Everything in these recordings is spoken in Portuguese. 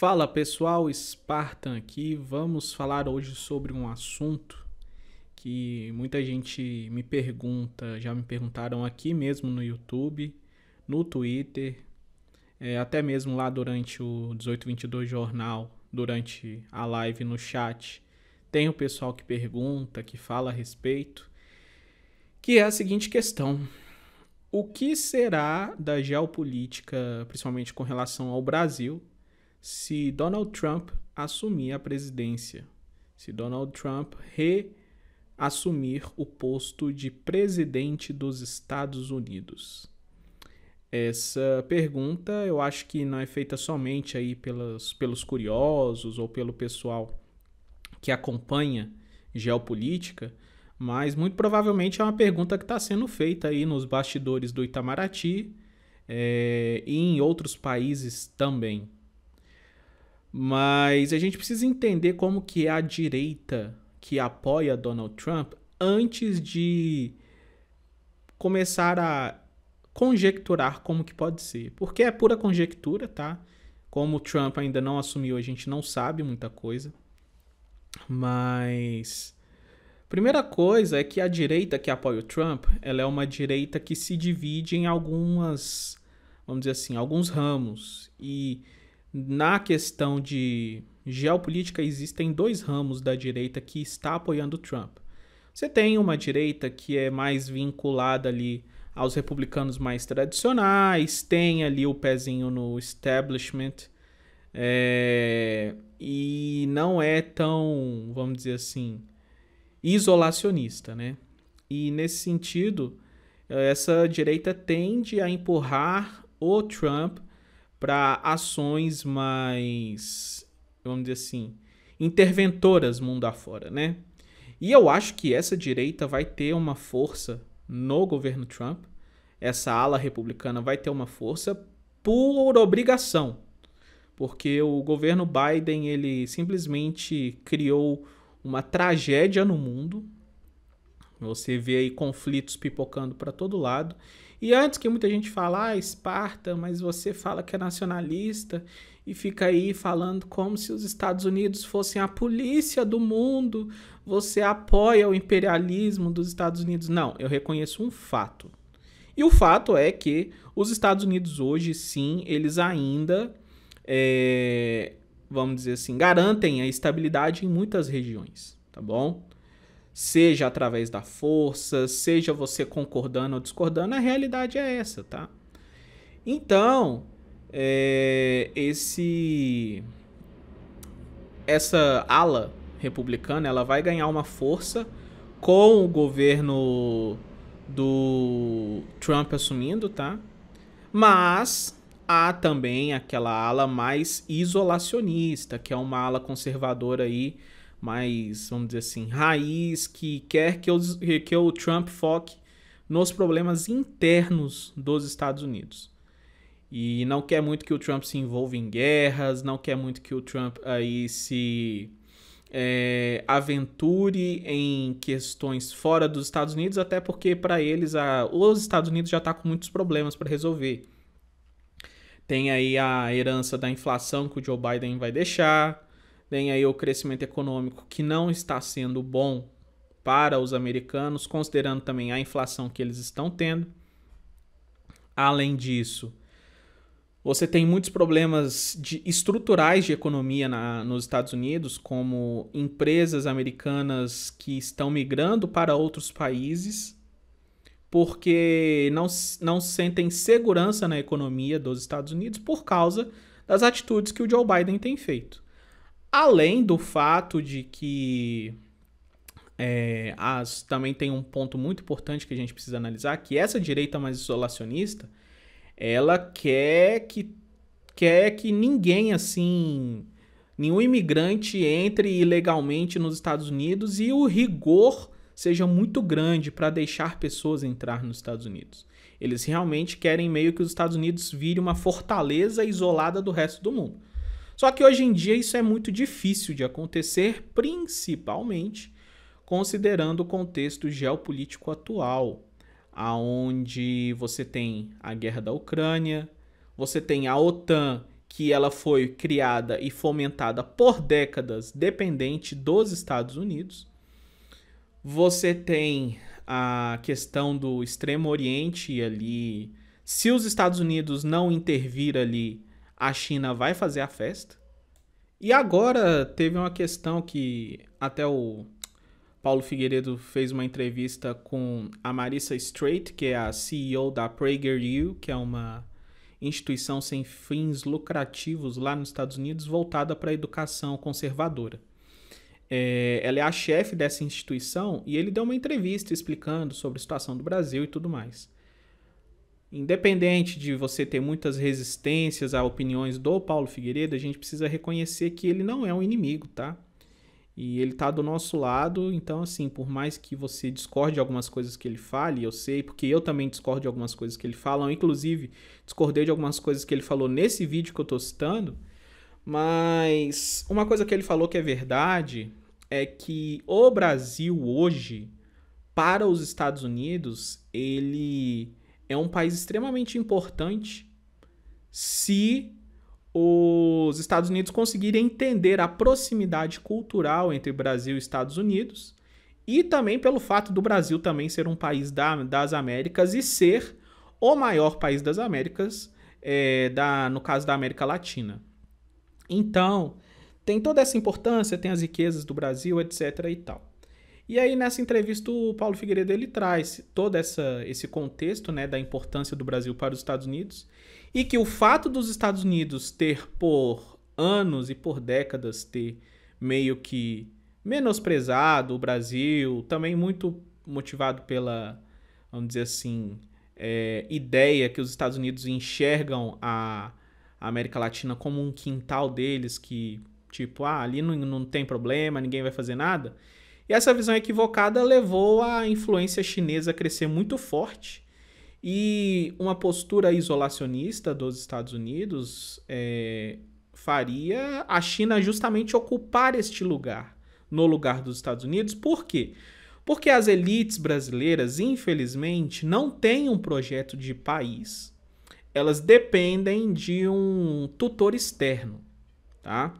Fala pessoal, Spartan aqui. Vamos falar hoje sobre um assunto que muita gente me pergunta, já me perguntaram aqui mesmo no YouTube, no Twitter, é, até mesmo lá durante o 1822 Jornal, durante a live no chat. Tem o pessoal que pergunta, que fala a respeito, que é a seguinte questão. O que será da geopolítica, principalmente com relação ao Brasil, se Donald Trump assumir a presidência, se Donald Trump reassumir o posto de presidente dos Estados Unidos. Essa pergunta eu acho que não é feita somente aí pelas, pelos curiosos ou pelo pessoal que acompanha geopolítica, mas muito provavelmente é uma pergunta que está sendo feita aí nos bastidores do Itamaraty é, e em outros países também. Mas a gente precisa entender como que é a direita que apoia Donald Trump antes de começar a conjecturar como que pode ser. Porque é pura conjectura, tá? Como o Trump ainda não assumiu, a gente não sabe muita coisa. Mas primeira coisa é que a direita que apoia o Trump, ela é uma direita que se divide em algumas, vamos dizer assim, alguns ramos e na questão de geopolítica existem dois ramos da direita que está apoiando Trump. Você tem uma direita que é mais vinculada ali aos republicanos mais tradicionais, tem ali o pezinho no establishment é, e não é tão, vamos dizer assim, isolacionista, né? E nesse sentido, essa direita tende a empurrar o Trump para ações mais, vamos dizer assim, interventoras mundo afora, né? E eu acho que essa direita vai ter uma força no governo Trump, essa ala republicana vai ter uma força por obrigação, porque o governo Biden ele simplesmente criou uma tragédia no mundo, você vê aí conflitos pipocando para todo lado. E antes que muita gente fale, ah, Esparta, mas você fala que é nacionalista e fica aí falando como se os Estados Unidos fossem a polícia do mundo, você apoia o imperialismo dos Estados Unidos. Não, eu reconheço um fato. E o fato é que os Estados Unidos hoje, sim, eles ainda, é, vamos dizer assim, garantem a estabilidade em muitas regiões, tá bom? seja através da força, seja você concordando ou discordando, a realidade é essa, tá? Então, é, esse essa ala republicana ela vai ganhar uma força com o governo do Trump assumindo, tá? Mas há também aquela ala mais isolacionista, que é uma ala conservadora aí mais, vamos dizer assim, raiz, que quer que, que o Trump foque nos problemas internos dos Estados Unidos. E não quer muito que o Trump se envolva em guerras, não quer muito que o Trump aí se é, aventure em questões fora dos Estados Unidos, até porque para eles a, os Estados Unidos já está com muitos problemas para resolver. Tem aí a herança da inflação que o Joe Biden vai deixar, tem aí o crescimento econômico que não está sendo bom para os americanos, considerando também a inflação que eles estão tendo. Além disso, você tem muitos problemas de, estruturais de economia na, nos Estados Unidos, como empresas americanas que estão migrando para outros países porque não, não sentem segurança na economia dos Estados Unidos por causa das atitudes que o Joe Biden tem feito. Além do fato de que é, as, também tem um ponto muito importante que a gente precisa analisar, que essa direita mais isolacionista, ela quer que, quer que ninguém assim, nenhum imigrante entre ilegalmente nos Estados Unidos e o rigor seja muito grande para deixar pessoas entrar nos Estados Unidos. Eles realmente querem meio que os Estados Unidos virem uma fortaleza isolada do resto do mundo. Só que hoje em dia isso é muito difícil de acontecer, principalmente considerando o contexto geopolítico atual, aonde você tem a guerra da Ucrânia, você tem a OTAN, que ela foi criada e fomentada por décadas dependente dos Estados Unidos. Você tem a questão do Extremo Oriente ali, se os Estados Unidos não intervir ali, a China vai fazer a festa. E agora teve uma questão que até o Paulo Figueiredo fez uma entrevista com a Marissa Strait, que é a CEO da PragerU, que é uma instituição sem fins lucrativos lá nos Estados Unidos voltada para a educação conservadora. É, ela é a chefe dessa instituição e ele deu uma entrevista explicando sobre a situação do Brasil e tudo mais. Independente de você ter muitas resistências a opiniões do Paulo Figueiredo, a gente precisa reconhecer que ele não é um inimigo, tá? E ele tá do nosso lado, então assim, por mais que você discorde de algumas coisas que ele fale, eu sei, porque eu também discordo de algumas coisas que ele fala, eu, inclusive discordei de algumas coisas que ele falou nesse vídeo que eu tô citando, mas uma coisa que ele falou que é verdade é que o Brasil hoje para os Estados Unidos, ele é um país extremamente importante se os Estados Unidos conseguirem entender a proximidade cultural entre Brasil e Estados Unidos e também pelo fato do Brasil também ser um país da, das Américas e ser o maior país das Américas, é, da, no caso da América Latina. Então, tem toda essa importância, tem as riquezas do Brasil, etc. e tal. E aí nessa entrevista o Paulo Figueiredo ele traz todo essa, esse contexto né, da importância do Brasil para os Estados Unidos e que o fato dos Estados Unidos ter por anos e por décadas ter meio que menosprezado o Brasil, também muito motivado pela, vamos dizer assim, é, ideia que os Estados Unidos enxergam a, a América Latina como um quintal deles, que tipo, ah, ali não, não tem problema, ninguém vai fazer nada. E essa visão equivocada levou a influência chinesa a crescer muito forte e uma postura isolacionista dos Estados Unidos é, faria a China justamente ocupar este lugar no lugar dos Estados Unidos. Por quê? Porque as elites brasileiras, infelizmente, não têm um projeto de país. Elas dependem de um tutor externo, tá?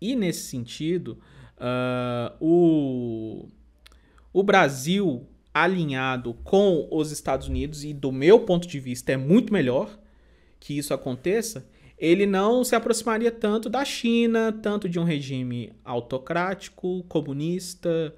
E nesse sentido, Uh, o, o Brasil alinhado com os Estados Unidos, e do meu ponto de vista é muito melhor que isso aconteça, ele não se aproximaria tanto da China, tanto de um regime autocrático, comunista,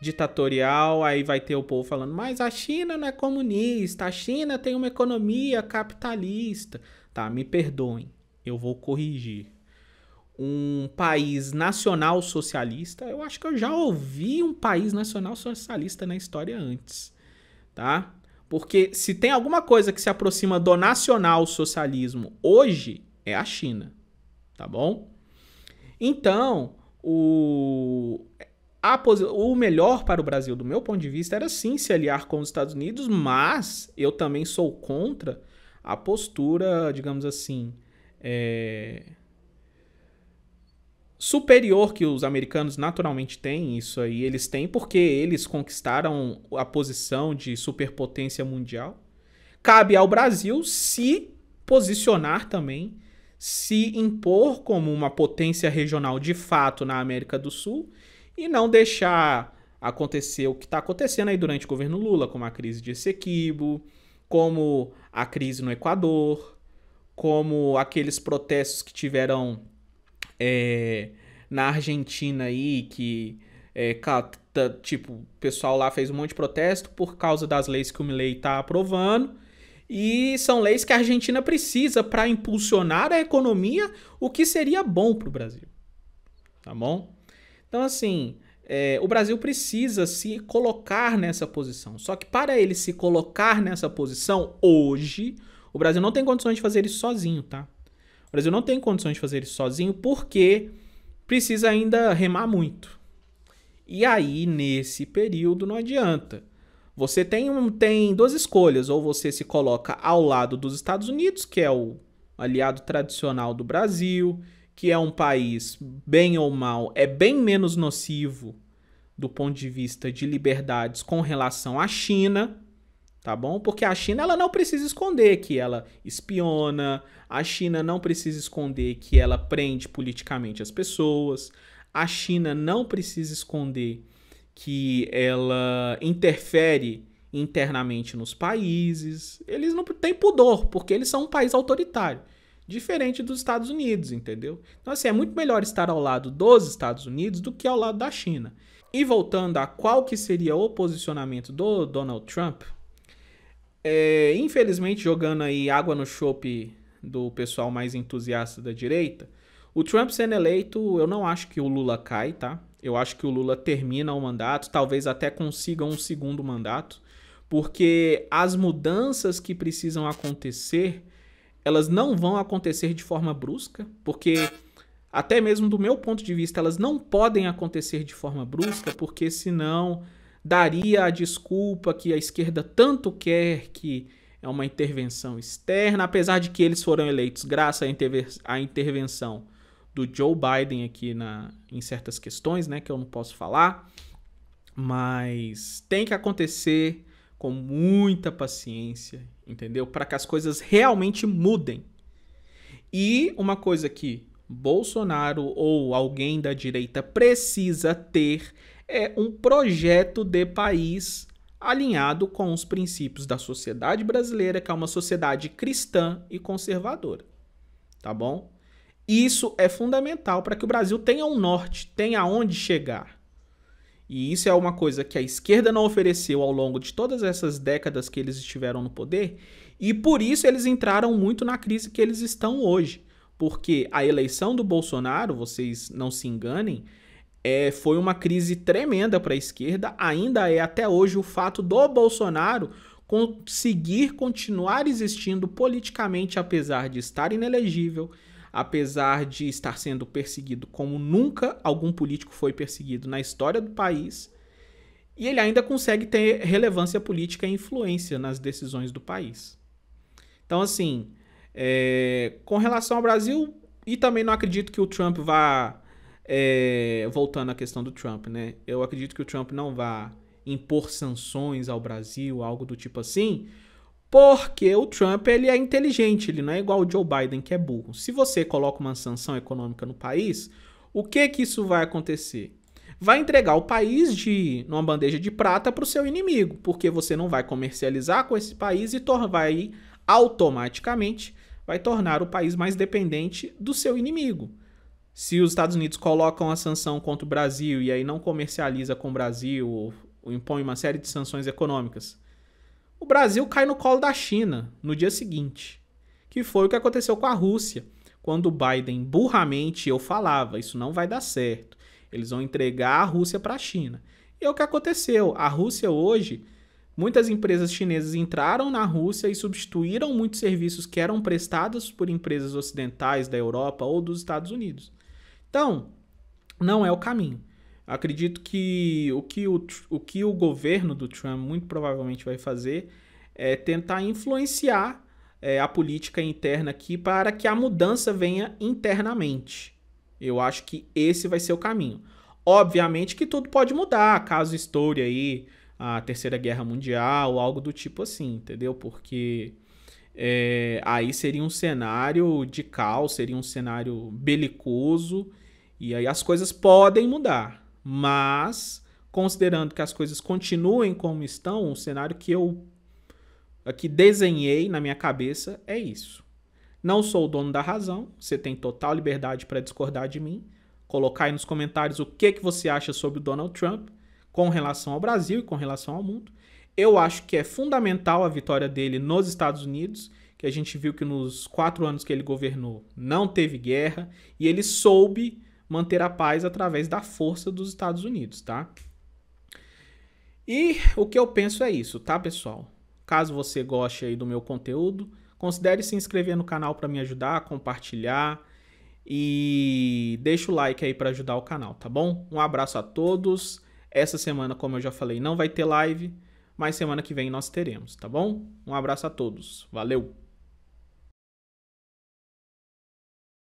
ditatorial. Aí vai ter o povo falando, mas a China não é comunista, a China tem uma economia capitalista. Tá, me perdoem, eu vou corrigir um país nacional socialista. Eu acho que eu já ouvi um país nacional socialista na história antes, tá? Porque se tem alguma coisa que se aproxima do nacional socialismo hoje é a China, tá bom? Então, o a, o melhor para o Brasil, do meu ponto de vista, era sim se aliar com os Estados Unidos, mas eu também sou contra a postura, digamos assim, é, superior que os americanos naturalmente têm, isso aí eles têm porque eles conquistaram a posição de superpotência mundial. Cabe ao Brasil se posicionar também, se impor como uma potência regional de fato na América do Sul e não deixar acontecer o que está acontecendo aí durante o governo Lula, como a crise de Essequibo, como a crise no Equador, como aqueles protestos que tiveram é, na Argentina aí, que, é, tipo, o pessoal lá fez um monte de protesto por causa das leis que o Milley está aprovando. E são leis que a Argentina precisa para impulsionar a economia, o que seria bom para o Brasil. Tá bom? Então, assim, é, o Brasil precisa se colocar nessa posição. Só que para ele se colocar nessa posição hoje, o Brasil não tem condições de fazer isso sozinho, tá? O Brasil não tem condições de fazer isso sozinho porque precisa ainda remar muito. E aí, nesse período, não adianta. Você tem, um, tem duas escolhas: ou você se coloca ao lado dos Estados Unidos, que é o aliado tradicional do Brasil, que é um país, bem ou mal, é bem menos nocivo do ponto de vista de liberdades com relação à China tá bom? Porque a China ela não precisa esconder que ela espiona, a China não precisa esconder que ela prende politicamente as pessoas, a China não precisa esconder que ela interfere internamente nos países. Eles não têm pudor, porque eles são um país autoritário, diferente dos Estados Unidos, entendeu? Então assim, é muito melhor estar ao lado dos Estados Unidos do que ao lado da China. E voltando a qual que seria o posicionamento do Donald Trump, é, infelizmente, jogando aí água no chope do pessoal mais entusiasta da direita, o Trump sendo eleito, eu não acho que o Lula cai, tá? Eu acho que o Lula termina o mandato, talvez até consiga um segundo mandato, porque as mudanças que precisam acontecer, elas não vão acontecer de forma brusca, porque até mesmo do meu ponto de vista, elas não podem acontecer de forma brusca, porque senão daria a desculpa que a esquerda tanto quer que é uma intervenção externa, apesar de que eles foram eleitos graças à intervenção do Joe Biden aqui na, em certas questões, né, que eu não posso falar, mas tem que acontecer com muita paciência, entendeu? Para que as coisas realmente mudem. E uma coisa que Bolsonaro ou alguém da direita precisa ter é um projeto de país alinhado com os princípios da sociedade brasileira, que é uma sociedade cristã e conservadora. Tá bom? Isso é fundamental para que o Brasil tenha um norte, tenha onde chegar. E isso é uma coisa que a esquerda não ofereceu ao longo de todas essas décadas que eles estiveram no poder, e por isso eles entraram muito na crise que eles estão hoje. Porque a eleição do Bolsonaro, vocês não se enganem, é, foi uma crise tremenda para a esquerda, ainda é até hoje o fato do Bolsonaro conseguir continuar existindo politicamente, apesar de estar inelegível, apesar de estar sendo perseguido como nunca algum político foi perseguido na história do país, e ele ainda consegue ter relevância política e influência nas decisões do país. Então, assim, é, com relação ao Brasil, e também não acredito que o Trump vá é, voltando à questão do Trump, né? Eu acredito que o Trump não vá impor sanções ao Brasil, algo do tipo assim, porque o Trump ele é inteligente, ele não é igual o Joe Biden que é burro. Se você coloca uma sanção econômica no país, o que que isso vai acontecer? Vai entregar o país de numa bandeja de prata para o seu inimigo, porque você não vai comercializar com esse país e vai automaticamente vai tornar o país mais dependente do seu inimigo se os Estados Unidos colocam a sanção contra o Brasil e aí não comercializa com o Brasil ou, impõe uma série de sanções econômicas, o Brasil cai no colo da China no dia seguinte, que foi o que aconteceu com a Rússia, quando o Biden burramente eu falava, isso não vai dar certo, eles vão entregar a Rússia para a China. E é o que aconteceu. A Rússia hoje, muitas empresas chinesas entraram na Rússia e substituíram muitos serviços que eram prestados por empresas ocidentais da Europa ou dos Estados Unidos. Então, não é o caminho. Acredito que o que o, o, que o governo do Trump muito provavelmente vai fazer é tentar influenciar é, a política interna aqui para que a mudança venha internamente. Eu acho que esse vai ser o caminho. Obviamente que tudo pode mudar, caso estoure aí a Terceira Guerra Mundial, algo do tipo assim, entendeu? Porque é, aí seria um cenário de caos, seria um cenário belicoso e aí as coisas podem mudar, mas considerando que as coisas continuem como estão, o cenário que eu aqui desenhei na minha cabeça é isso. Não sou o dono da razão, você tem total liberdade para discordar de mim. Colocar aí nos comentários o que, que você acha sobre o Donald Trump com relação ao Brasil e com relação ao mundo. Eu acho que é fundamental a vitória dele nos Estados Unidos, que a gente viu que nos quatro anos que ele governou não teve guerra e ele soube manter a paz através da força dos Estados Unidos, tá? E o que eu penso é isso, tá, pessoal? Caso você goste aí do meu conteúdo, considere se inscrever no canal para me ajudar, compartilhar e deixa o like aí para ajudar o canal, tá bom? Um abraço a todos. Essa semana, como eu já falei, não vai ter live, mas semana que vem nós teremos, tá bom? Um abraço a todos. Valeu.